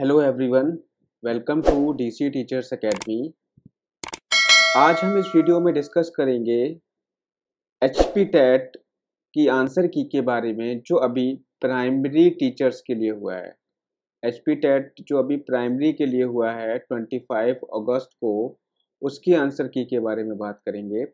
hello everyone welcome to DC teachers academy आज हम इस वीडियो में डिस्कस करेंगे एच पी टेट की आंसर की के बारे में जो अभी प्राइमरी टीचर्स के लिए हुआ है एच पी टेट जो अभी प्राइमरी के लिए हुआ है 25 अगस्त को उसकी आंसर की के बारे में बात करेंगे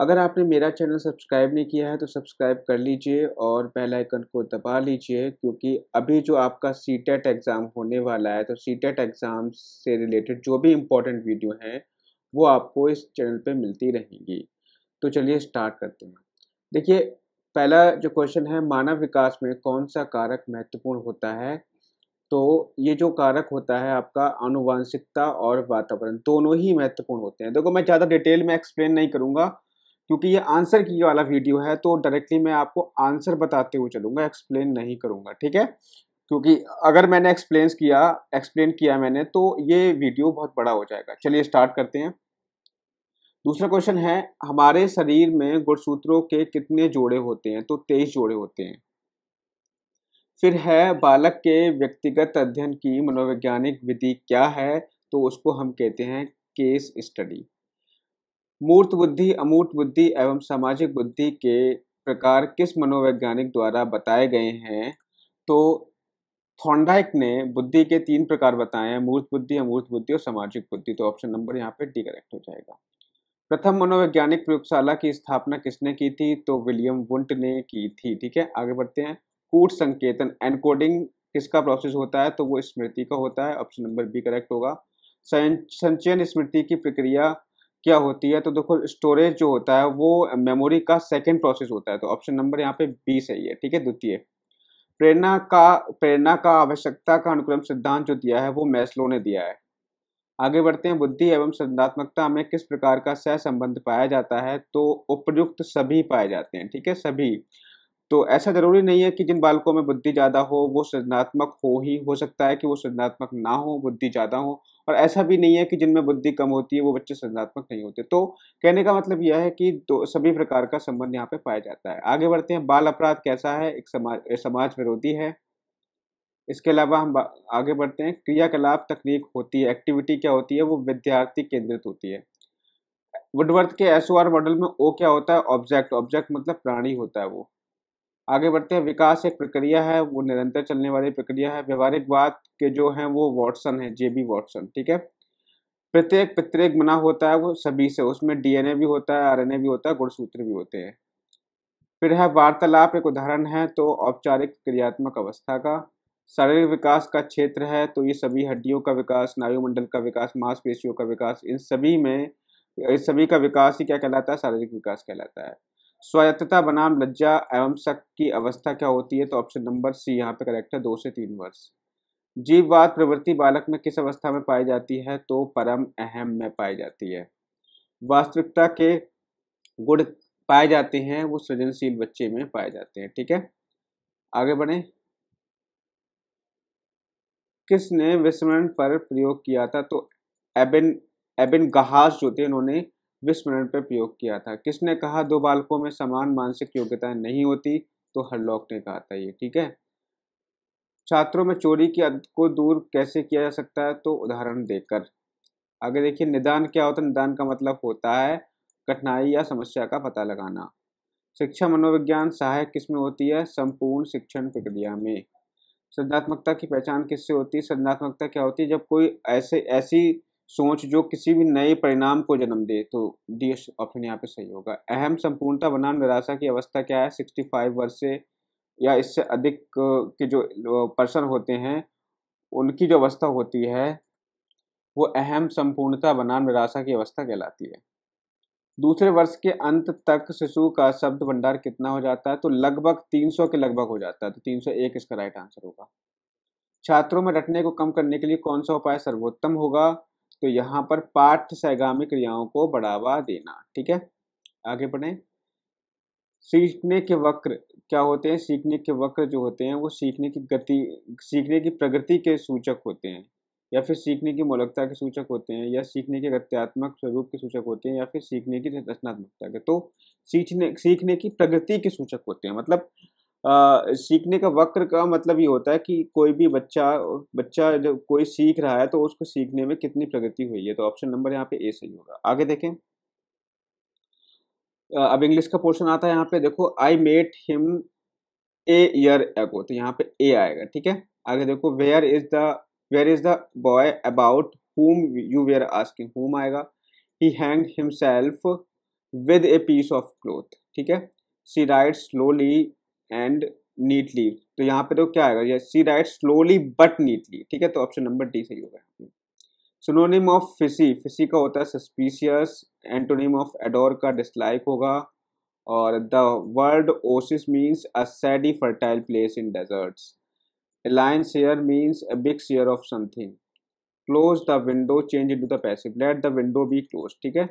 अगर आपने मेरा चैनल सब्सक्राइब नहीं किया है तो सब्सक्राइब कर लीजिए और बेल आइकन को दबा लीजिए क्योंकि अभी जो आपका सी टेट e एग्ज़ाम होने वाला है तो सी टेट e एग्ज़ाम से रिलेटेड जो भी इम्पोर्टेंट वीडियो हैं वो आपको इस चैनल पे मिलती रहेंगी तो चलिए स्टार्ट करते हैं देखिए पहला जो क्वेश्चन है मानव विकास में कौन सा कारक महत्वपूर्ण होता है तो ये जो कारक होता है आपका आनुवंशिकता और वातावरण दोनों ही महत्वपूर्ण होते हैं देखो मैं ज़्यादा डिटेल में एक्सप्लेन नहीं करूँगा क्योंकि ये आंसर की वाला वीडियो है तो डायरेक्टली मैं आपको आंसर बताते हुए चलूँगा एक्सप्लेन नहीं करूंगा ठीक है क्योंकि अगर मैंने एक्सप्लेन किया एक्सप्लेन किया मैंने तो ये वीडियो बहुत बड़ा हो जाएगा चलिए स्टार्ट करते हैं दूसरा क्वेश्चन है हमारे शरीर में गुणसूत्रों के कितने जोड़े होते हैं तो तेईस जोड़े होते हैं फिर है बालक के व्यक्तिगत अध्ययन की मनोवैज्ञानिक विधि क्या है तो उसको हम कहते हैं केस स्टडी मूर्त बुद्धि अमूर्त बुद्धि एवं सामाजिक बुद्धि के प्रकार किस मनोवैज्ञानिक द्वारा बताए गए हैं तो थॉन्डाइक ने बुद्धि के तीन प्रकार बताए हैं मूर्त बुद्धि अमूर्त बुद्धि और सामाजिक बुद्धि तो ऑप्शन नंबर यहाँ पे डी करेक्ट हो जाएगा प्रथम मनोवैज्ञानिक प्रयोगशाला की स्थापना किसने की थी तो विलियम वुंट ने की थी ठीक है आगे बढ़ते हैं कूट संकेतन एनकोडिंग किसका प्रोसेस होता है तो वो स्मृति का होता है ऑप्शन नंबर बी करेक्ट होगा संचयन स्मृति की प्रक्रिया क्या होती है तो देखो स्टोरेज जो होता है वो मेमोरी का सेकेंड प्रोसेस होता है तो ऑप्शन नंबर यहाँ पे बी सही है ठीक है द्वितीय प्रेरणा का प्रेरणा का आवश्यकता का अनुक्रम सिद्धांत जो दिया है वो मैस्लो ने दिया है आगे बढ़ते हैं बुद्धि एवं सृजनात्मकता में किस प्रकार का सह संबंध पाया जाता है तो उपयुक्त सभी पाए जाते हैं ठीक है सभी तो ऐसा ज़रूरी नहीं है कि जिन बालकों में बुद्धि ज़्यादा हो वो सृजनात्मक हो ही हो सकता है कि वो सृजनात्मक ना हो बुद्धि ज़्यादा हो और ऐसा भी नहीं है कि जिनमें बुद्धि कम होती है वो बच्चे सृजनात्मक नहीं होते तो कहने का मतलब यह है कि दो सभी प्रकार का संबंध यहाँ पे पाया जाता है आगे बढ़ते हैं बाल अपराध कैसा है एक समाज समाज विरोधी है इसके अलावा हम आगे बढ़ते हैं क्रियाकलाप तकनीक होती है एक्टिविटी क्या होती है वो विद्यार्थी केंद्रित होती है वुडवर्थ के एस मॉडल में ओ क्या होता है ऑब्जेक्ट ऑब्जेक्ट मतलब प्राणी होता है वो आगे बढ़ते हैं विकास एक प्रक्रिया है वो निरंतर चलने वाली प्रक्रिया है व्यवहारिकवाद के जो हैं वो वॉटसन है जे बी वॉटसन ठीक है प्रत्येक प्रत्येक बना होता है वो सभी से उसमें डीएनए भी होता है आरएनए भी होता है गुणसूत्र भी होते हैं फिर है वार्तालाप एक उदाहरण है तो औपचारिक क्रियात्मक अवस्था का शारीरिक विकास का क्षेत्र है तो ये सभी हड्डियों का विकास नायुमंडल का विकास मांसपेशियों का विकास इन सभी में इस सभी का विकास ही क्या कहलाता है शारीरिक विकास कहलाता है स्वायत्तता बनाम लज्जा एवं शक की अवस्था क्या होती है तो ऑप्शन नंबर सी यहाँ पे करेक्ट है दो से तीन वर्ष जीववाद प्रवृत्ति बालक में किस अवस्था में पाई जाती है तो परम अहम में पाई जाती है वास्तविकता के गुण पाए जाते हैं वो सृजनशील बच्चे में पाए जाते हैं ठीक है आगे बढ़े किसने विस्मरण पर प्रयोग किया था तो एबिन एबिन गहास जो थे उन्होंने बीस मिनट पर प्रयोग किया था किसने कहा दो बालकों में समान मानसिक योग्यताएं नहीं होती तो हरलॉक ने कहा था ये ठीक है छात्रों में चोरी की आदत को दूर कैसे किया जा सकता है तो उदाहरण देकर आगे देखिए निदान क्या होता है निदान का मतलब होता है कठिनाई या समस्या का पता लगाना शिक्षा मनोविज्ञान सहायक किसमें होती है संपूर्ण शिक्षण प्रक्रिया में सृजनात्मकता की पहचान किससे होती है सृजनात्मकता क्या होती है जब कोई ऐसे ऐसी सोच जो किसी भी नए परिणाम को जन्म दे तो डी ऑप्शन यहाँ पे सही होगा अहम संपूर्णता बनाम निराशा की अवस्था क्या है सिक्सटी फाइव वर्ष से या इससे अधिक के जो पर्सन होते हैं उनकी जो अवस्था होती है वो अहम संपूर्णता बनाम निराशा की अवस्था कहलाती है दूसरे वर्ष के अंत तक शिशु का शब्द भंडार कितना हो जाता है तो लगभग 300 के लगभग हो जाता है तो 301 इसका राइट आंसर होगा छात्रों में रटने को कम करने के लिए कौन सा उपाय सर्वोत्तम होगा तो यहाँ पर पार्थ सैगामी क्रियाओं को बढ़ावा देना ठीक है आगे बढ़े सीखने के वक्र क्या होते हैं सीखने के वक्र जो होते हैं वो सीखने की गति सीखने की प्रगति के सूचक होते हैं या फिर सीखने की मौलिकता के सूचक होते हैं या सीखने के गत्यात्मक स्वरूप के सूचक होते हैं या फिर सीखने की रचनात्मकता के तो सीखने सीखने की प्रगति के सूचक होते हैं मतलब आ, सीखने का वक्र का मतलब ये होता है कि कोई भी बच्चा बच्चा जब कोई सीख रहा है तो उसको सीखने में कितनी प्रगति हुई है तो ऑप्शन नंबर यहाँ पे ए सही होगा आगे देखें अब इंग्लिश का पोर्शन आता है यहाँ पे देखो I met him a year ago तो यहाँ पे ए आएगा ठीक है आगे देखो where is the where is the boy about whom you were asking whom आएगा he hang himself with a piece of cloth ठीक है C write slowly and neatly तो यहाँ पे तो क्या आएगा C write slowly but neatly ठीक है तो ऑप्शन नंबर डी सही होगा सोनोनिम ऑफ फिसी फिसी का होता है सस्पिशियस एंटोनिम ऑफ एडोर का डिसलाइक होगा और the word oasis means a sandy fertile place in deserts a lion's share means a big share of something close the window change into the passive let the window be close ठीक है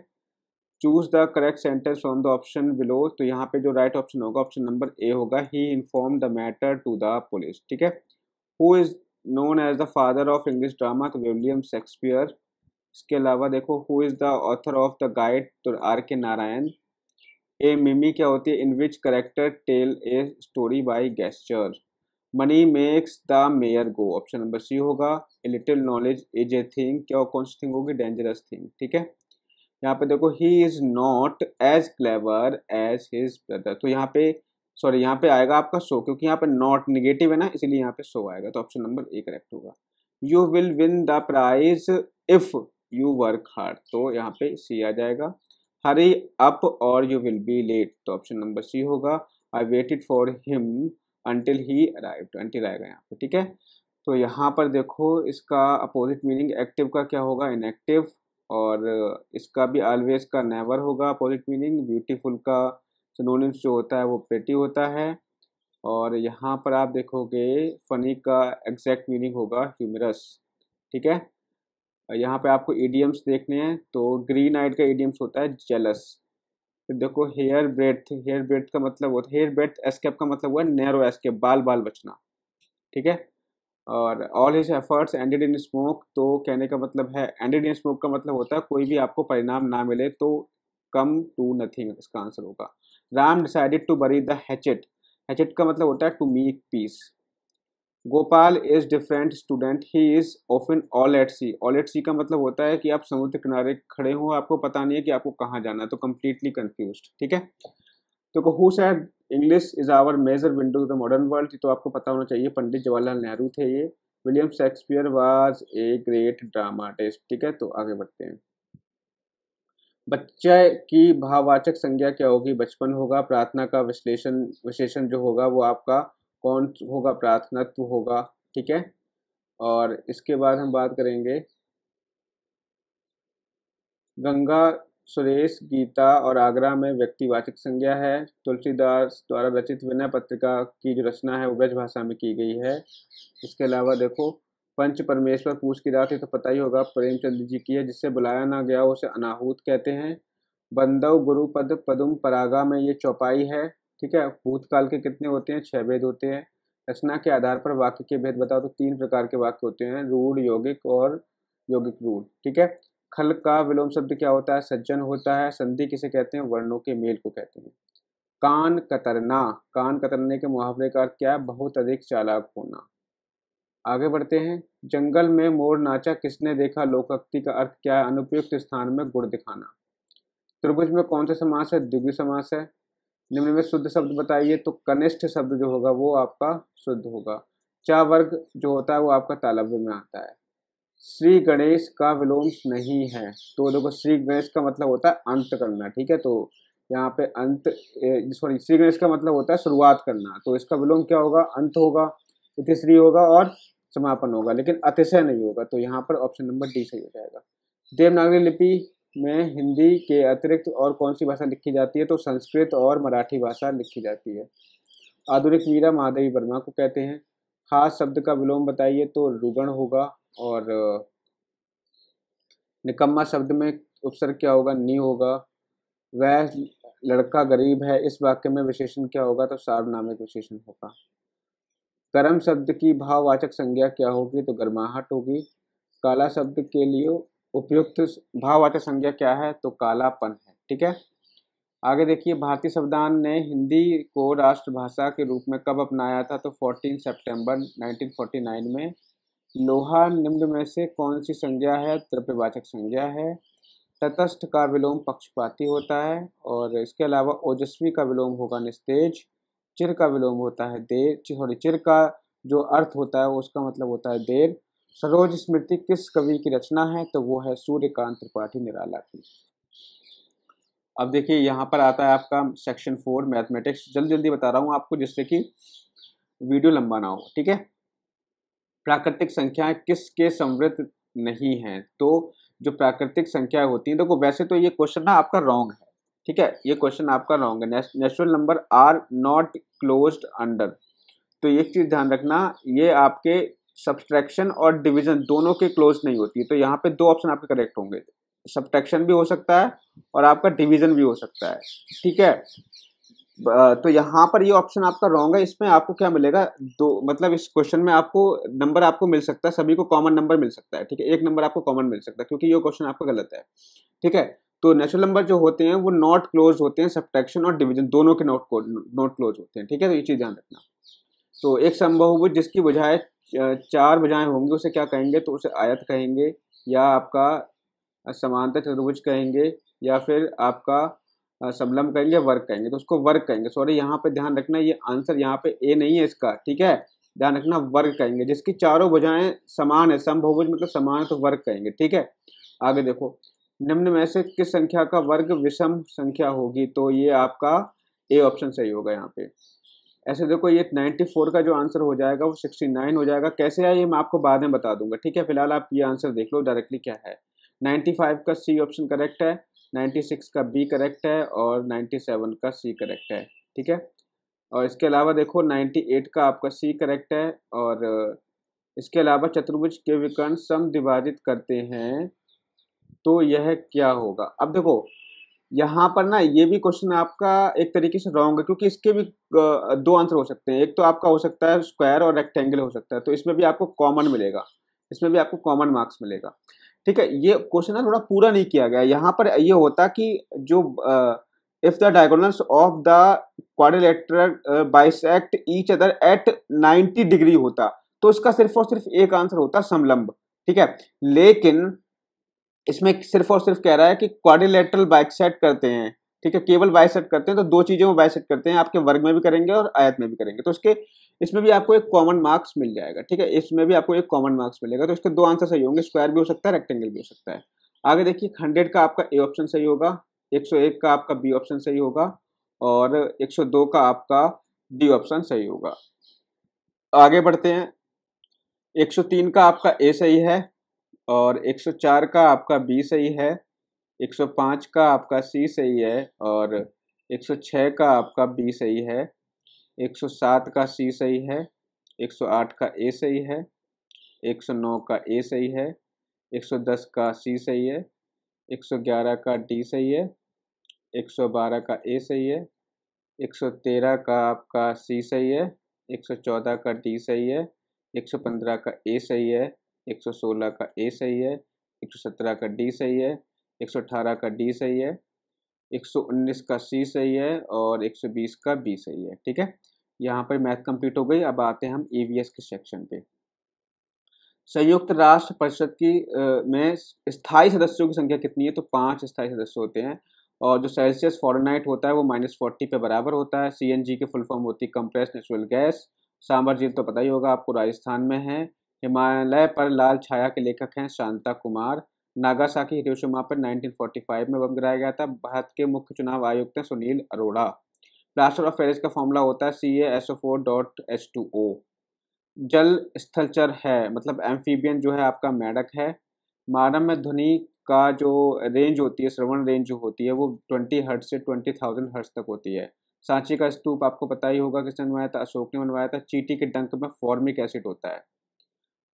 choose the correct sentence from the option below तो यहाँ पे जो right option होगा option number A होगा he inform the matter to the police ठीक है who is known as the father of English drama तो विलियम शेक्सपियर इसके अलावा देखो who is the author of the guide तो आर के नारायण ए मिमी क्या होती है in which character tell a story by gesture money makes the mare go option number C होगा a little knowledge is a thing क्या कौन सी thing होगी dangerous thing ठीक है यहाँ पे देखो he is not as clever as his brother तो यहाँ पे सॉरी यहाँ पे आएगा आपका सो क्योंकि यहाँ पे नॉट निगेटिव है ना इसलिए यहाँ पे सो आएगा तो ऑप्शन नंबर ए करेक्ट होगा you will win the prize if you work hard तो यहाँ पे सी आ जाएगा hurry up or you will be late तो ऑप्शन नंबर सी होगा I waited for him until he arrive until आएगा यहाँ पे ठीक है तो यहाँ पर देखो इसका अपोजिट मीनिंग एक्टिव का क्या होगा इनएक्टिव और इसका भी ऑलवेज का नेवर होगा अपोजिट मीनिंग ब्यूटीफुल का सिनोनिम्स जो होता है वो पेटी होता है और यहाँ पर आप देखोगे फनी का एग्जैक्ट मीनिंग होगा ह्यूमरस ठीक है यहाँ पे आपको ईडियम्स देखने हैं तो ग्रीन आइट का ईडियम्स होता है जेलस फिर देखो हेयर ब्रेथ हेयर ब्रेथ का मतलब होता है हेयर ब्रेथ एस्केप का मतलब हुआ है नैरो एस्केप बाल बाल बचना ठीक है और all his efforts ended in smoke तो कहने का मतलब है एंडेड इन स्मोक का मतलब होता है कोई भी आपको परिणाम ना मिले तो कम टू नथिंग इसका आंसर होगा Ram decided to bury the hatchet hatchet का मतलब होता है to make peace Gopal is different student he is in all at sea all at sea का मतलब होता है कि आप समुद्र किनारे खड़े हो आपको पता नहीं है कि आपको कहाँ जाना है तो कम्प्लीटली कंफ्यूज ठीक है तो who said English is our major window the modern world तो आपको पता होना चाहिए पंडित जवाहरलाल नेहरू थे ये William Shakespeare was a great dramatist ठीक है तो आगे बढ़ते हैं बच्चे की भाववाचक संज्ञा क्या होगी बचपन होगा प्रार्थना का विश्लेषण विशेषण जो होगा वो आपका कौन होगा प्रार्थनात्व होगा ठीक है और इसके बाद हम बात करेंगे गंगा सुरेश गीता और आगरा में व्यक्तिवाचक संज्ञा है तुलसीदास द्वारा रचित विनय पत्रिका की जो रचना है वो ब्रज भाषा में की गई है इसके अलावा देखो पंच परमेश्वर पूछ की रात तो पता ही होगा प्रेमचंद जी की है जिससे बुलाया ना गया उसे अनाहूत कहते हैं बंदव गुरु पद पदुम परागा में ये चौपाई है ठीक है भूतकाल के कितने होते हैं छह भेद होते हैं रचना के आधार पर वाक्य के भेद बताओ तो तीन प्रकार के वाक्य होते हैं रूढ़ यौगिक और यौगिक रूढ़ ठीक है खल का विलोम शब्द क्या होता है सज्जन होता है संधि किसे कहते हैं वर्णों के मेल को कहते हैं कान कतरना कान कतरने के मुहावरे का अर्थ क्या है बहुत अधिक चालाक होना आगे बढ़ते हैं जंगल में मोर नाचा किसने देखा लोकोक्ति का अर्थ क्या है अनुपयुक्त स्थान में गुड़ दिखाना त्रिभुज में कौन सा समास है दिव्य समास है निम्न में शुद्ध शब्द बताइए तो कनिष्ठ शब्द जो होगा वो आपका शुद्ध होगा चा वर्ग जो होता है वो आपका तालव्य में आता है श्री गणेश का विलोम नहीं है तो देखो श्री गणेश का मतलब होता है अंत करना ठीक है तो यहाँ पे अंत सॉरी श्री गणेश का मतलब होता है शुरुआत करना तो इसका विलोम क्या होगा अंत होगा इतिश्री होगा और समापन होगा लेकिन अतिशय नहीं होगा तो यहाँ पर ऑप्शन नंबर डी सही हो जाएगा देवनागरी लिपि में हिंदी के अतिरिक्त और कौन सी भाषा लिखी जाती है तो संस्कृत और मराठी भाषा लिखी जाती है आधुनिक वीरा महादेवी वर्मा को कहते हैं खास शब्द का विलोम बताइए तो रुगण होगा और निकम्मा शब्द में उपसर्ग क्या होगा नी होगा वह लड़का गरीब है इस वाक्य में विशेषण क्या होगा तो सार्वनामिक विशेषण होगा गर्म शब्द की भाववाचक संज्ञा क्या होगी तो गर्माहट होगी काला शब्द के लिए उपयुक्त भाववाचक संज्ञा क्या है तो कालापन है ठीक है आगे देखिए भारतीय संविधान ने हिंदी को राष्ट्रभाषा के रूप में कब अपनाया था तो 14 सितंबर 1949 में लोहा निम्न में से कौन सी संज्ञा है द्रव्यवाचक संज्ञा है तटस्थ का विलोम पक्षपाती होता है और इसके अलावा ओजस्वी का विलोम होगा निस्तेज चिर का विलोम होता है देर सॉरी चिर का जो अर्थ होता है उसका मतलब होता है देर सरोज स्मृति किस कवि की रचना है तो वो है सूर्यकांत त्रिपाठी निराला की अब देखिए यहाँ पर आता है आपका सेक्शन फोर मैथमेटिक्स जल्दी जल्दी बता रहा हूँ आपको जिससे कि वीडियो लंबा ना हो ठीक है प्राकृतिक संख्याएं किसके समृद्ध नहीं है तो जो प्राकृतिक संख्याएं होती है देखो तो वैसे तो ये क्वेश्चन ना आपका रॉन्ग है ठीक है ये क्वेश्चन आपका रॉन्ग है natural number are not close under तो एक चीज़ ध्यान रखना ये आपके सब्सट्रैक्शन और डिवीजन दोनों के क्लोज नहीं होती तो यहाँ पे दो ऑप्शन आपके करेक्ट होंगे सब्सट्रैक्शन भी हो सकता है और आपका डिवीजन भी हो सकता है ठीक है तो यहाँ पर ये ऑप्शन आपका रॉन्ग है इसमें आपको क्या मिलेगा दो मतलब इस क्वेश्चन में आपको नंबर आपको मिल सकता है सभी को कॉमन नंबर मिल सकता है ठीक है एक नंबर आपको कॉमन मिल सकता है क्योंकि ये क्वेश्चन आपका गलत है ठीक है तो नेचुरल नंबर जो होते हैं वो नॉट क्लोज होते हैं सब्ट्रैक्शन और डिवीजन दोनों के नॉट नॉट क्लोज होते हैं ठीक है तो ये चीज़ ध्यान रखना तो एक संभव हो जिसकी बजाय चार बजाएँ होंगी उसे क्या कहेंगे तो उसे आयत कहेंगे या आपका समानता चतुर्भुज कहेंगे या फिर आपका सबलम करेंगे वर्क कहेंगे तो उसको वर्क कहेंगे सॉरी यहाँ पे ध्यान रखना ये आंसर यहाँ पे ए नहीं है इसका ठीक है ध्यान रखना वर्ग कहेंगे जिसकी चारों भुजाएं समान है समभुज मतलब समान है तो वर्ग कहेंगे ठीक है आगे देखो निम्न में से किस संख्या का वर्ग विषम संख्या होगी तो ये आपका ए ऑप्शन सही होगा यहाँ पे ऐसे देखो ये 94 का जो आंसर हो जाएगा वो 69 हो जाएगा कैसे आए ये मैं आपको बाद में बता दूंगा ठीक है फिलहाल आप ये आंसर देख लो डायरेक्टली क्या है फाइव का सी ऑप्शन करेक्ट है 96 का बी करेक्ट है और 97 का सी करेक्ट है ठीक है और इसके अलावा देखो 98 का आपका सी करेक्ट है और इसके अलावा चतुर्भुज के विकर्ण सम विभाजित करते हैं तो यह क्या होगा अब देखो यहाँ पर ना ये भी क्वेश्चन आपका एक तरीके से रॉन्ग है क्योंकि इसके भी दो आंसर हो सकते हैं एक तो आपका हो सकता है स्क्वायर और रेक्टेंगल हो सकता है तो इसमें भी आपको कॉमन मिलेगा इसमें भी आपको कॉमन मार्क्स मिलेगा ठीक है ये क्वेश्चन ना थोड़ा पूरा नहीं किया गया यहाँ पर ये होता कि जो if the diagonals of the quadrilateral bisect each other at 90 degree होता तो इसका सिर्फ और सिर्फ एक आंसर होता समलंब ठीक है लेकिन इसमें सिर्फ और सिर्फ कह रहा है कि क्वारिलेटरल बाइसेक्ट करते हैं ठीक है केवल बाइसेट करते हैं तो दो चीज़ों में बाइसेट करते हैं आपके वर्ग में भी करेंगे और आयत में भी करेंगे तो उसके इसमें भी आपको एक कॉमन मार्क्स मिल जाएगा ठीक है इसमें भी आपको एक कॉमन मार्क्स मिलेगा तो इसके दो आंसर सही होंगे स्क्वायर भी हो सकता है रेक्टेंगल भी हो सकता है आगे देखिए हंड्रेड का आपका ए ऑप्शन सही होगा एक का आपका बी ऑप्शन सही होगा और दो का आपका डी ऑप्शन सही होगा आगे बढ़ते हैं 103 का आपका ए सही है और 104 का आपका बी सही है 105 का आपका सी सही है और 106 का आपका बी सही है 107 का सी सही है 108 का ए सही है 109 का ए सही है 110 का सी सही है 111 का डी सही है 112 का ए सही है 113 का आपका सी सही है 114 का डी सही है 115 का ए सही है 116 का ए सही है 117 का डी सही है 118 का डी सही है 119 का सी सही है और 120 का बी सही है ठीक है यहाँ पर मैथ कंप्लीट हो गई अब आते हैं हम ईवीएस के सेक्शन पे संयुक्त राष्ट्र परिषद की आ, में स्थायी सदस्यों की संख्या कितनी है तो पांच स्थायी सदस्य होते हैं और जो सेल्सियस फॉरनाइट होता है वो माइनस फोर्टी पे बराबर होता है सी की फुल फॉर्म होती है कंप्रेस नेचुरल गैस सांबर झील तो पता ही होगा आपको राजस्थान में है हिमालय पर लाल छाया के लेखक हैं शांता कुमार नागासाकी हिरोशिमा पर 1945 में बम गिराया गया था भारत के मुख्य चुनाव आयुक्त Sunil Arora plaster of Paris का फॉर्मूला होता है C S O four dot H two O जल स्थलचर है मतलब एम्फीबियन जो है आपका मैडक है मारम में ध्वनि का जो रेंज होती है श्रवण रेंज जो होती है वो ट्वेंटी हर्ट से ट्वेंटी थाउजेंड हर्ट्स तक होती है सांची का स्तूप आपको पता ही होगा किसने बनवाया था अशोक ने बनवाया था चीटी के डंक में फॉर्मिक एसिड होता है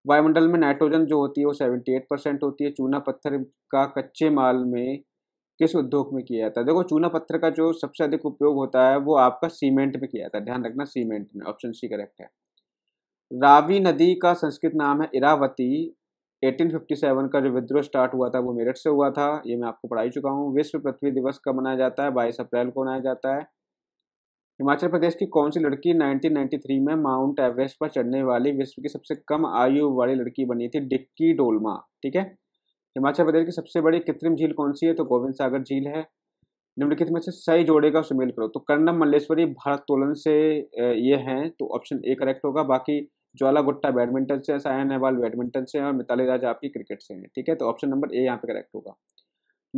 वायुमंडल में नाइट्रोजन जो होती है वो 78 परसेंट होती है चूना पत्थर का कच्चे माल में किस उद्योग में किया जाता है देखो चूना पत्थर का जो सबसे अधिक उपयोग होता है वो आपका सीमेंट में किया जाता है ध्यान रखना सीमेंट में ऑप्शन सी करेक्ट है रावी नदी का संस्कृत नाम है इरावती 1857 का जो विद्रोह स्टार्ट हुआ था वो मेरठ से हुआ था ये मैं आपको पढ़ाई चुका हूँ विश्व पृथ्वी दिवस कब मनाया जाता है बाईस अप्रैल को मनाया जाता है हिमाचल प्रदेश की कौन सी लड़की 1993 में माउंट एवरेस्ट पर चढ़ने वाली विश्व की सबसे कम आयु वाली लड़की बनी थी डिक्की डोलमा ठीक है हिमाचल प्रदेश की सबसे बड़ी कृत्रिम झील कौन सी है तो गोविंद सागर झील है निम्नलिखित में से सही जोड़े का सुमेल करो तो कर्णम मल्लेश्वरी तोलन से ये हैं तो ऑप्शन ए करेक्ट होगा बाकी ज्वाला गुट्टा बैडमिंटन से साया नेहवाल बैडमिंटन से और मिताली राज आपकी क्रिकेट से हैं ठीक है तो ऑप्शन नंबर ए यहाँ पे करेक्ट होगा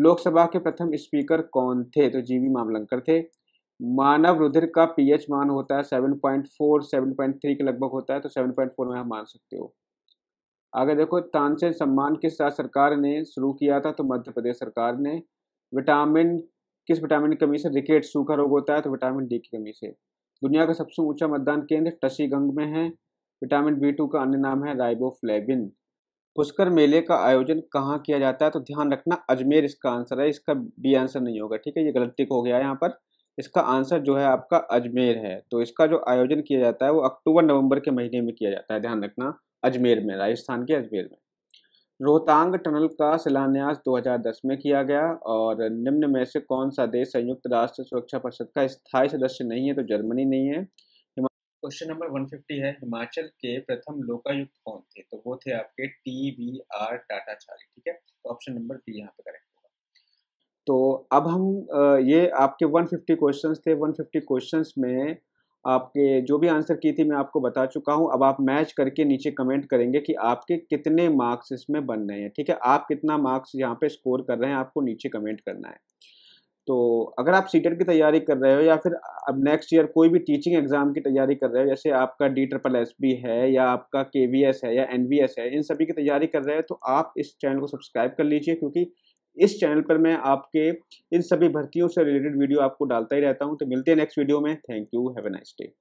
लोकसभा के प्रथम स्पीकर कौन थे तो जीवी मामलंकर थे मानव रुधिर का पीएच मान होता है 7.4 7.3 के लगभग होता है तो 7.4 में हम मान सकते हो आगे देखो तानसेन सम्मान किस राज्य सरकार ने शुरू किया था तो मध्य प्रदेश सरकार ने विटामिन किस विटामिन की कमी से रिकेट सूखा रोग होता है तो विटामिन डी की कमी से दुनिया का सबसे ऊंचा मतदान केंद्र टशीगंग में है विटामिन बी टू का अन्य नाम है राइबोफ्लेबिन पुष्कर मेले का आयोजन कहाँ किया जाता है तो ध्यान रखना अजमेर इसका आंसर है इसका बी आंसर नहीं होगा ठीक है ये टिक हो गया है यहाँ पर इसका आंसर जो है आपका अजमेर है तो इसका जो आयोजन किया जाता है वो अक्टूबर नवंबर के महीने में किया जाता है ध्यान रखना अजमेर में राजस्थान के अजमेर में रोहतांग टनल का शिलान्यास 2010 में किया गया और निम्न में से कौन सा देश संयुक्त राष्ट्र सुरक्षा परिषद का स्थायी सदस्य नहीं है तो जर्मनी नहीं है क्वेश्चन नंबर 150 है हिमाचल के प्रथम लोकायुक्त कौन थे तो वो थे आपके T V R Tatacharya ठीक है ऑप्शन नंबर बी यहाँ पे करेक्ट तो अब हम ये आपके 150 क्वेश्चंस थे 150 क्वेश्चंस में आपके जो भी आंसर की थी मैं आपको बता चुका हूँ अब आप मैच करके नीचे कमेंट करेंगे कि आपके कितने मार्क्स इसमें बन रहे हैं ठीक है आप कितना मार्क्स यहाँ पे स्कोर कर रहे हैं आपको नीचे कमेंट करना है तो अगर आप सीटेट e की तैयारी कर रहे हो या फिर अब नेक्स्ट ईयर कोई भी टीचिंग एग्ज़ाम की तैयारी कर रहे हो जैसे आपका डी ट्रिपल एस बी है या आपका के वी एस है या एन वी एस है इन सभी की तैयारी कर रहे हो तो आप इस चैनल को सब्सक्राइब कर लीजिए क्योंकि इस चैनल पर मैं आपके इन सभी भर्तियों से रिलेटेड वीडियो आपको डालता ही रहता हूँ तो मिलते हैं नेक्स्ट वीडियो में thank you have a nice day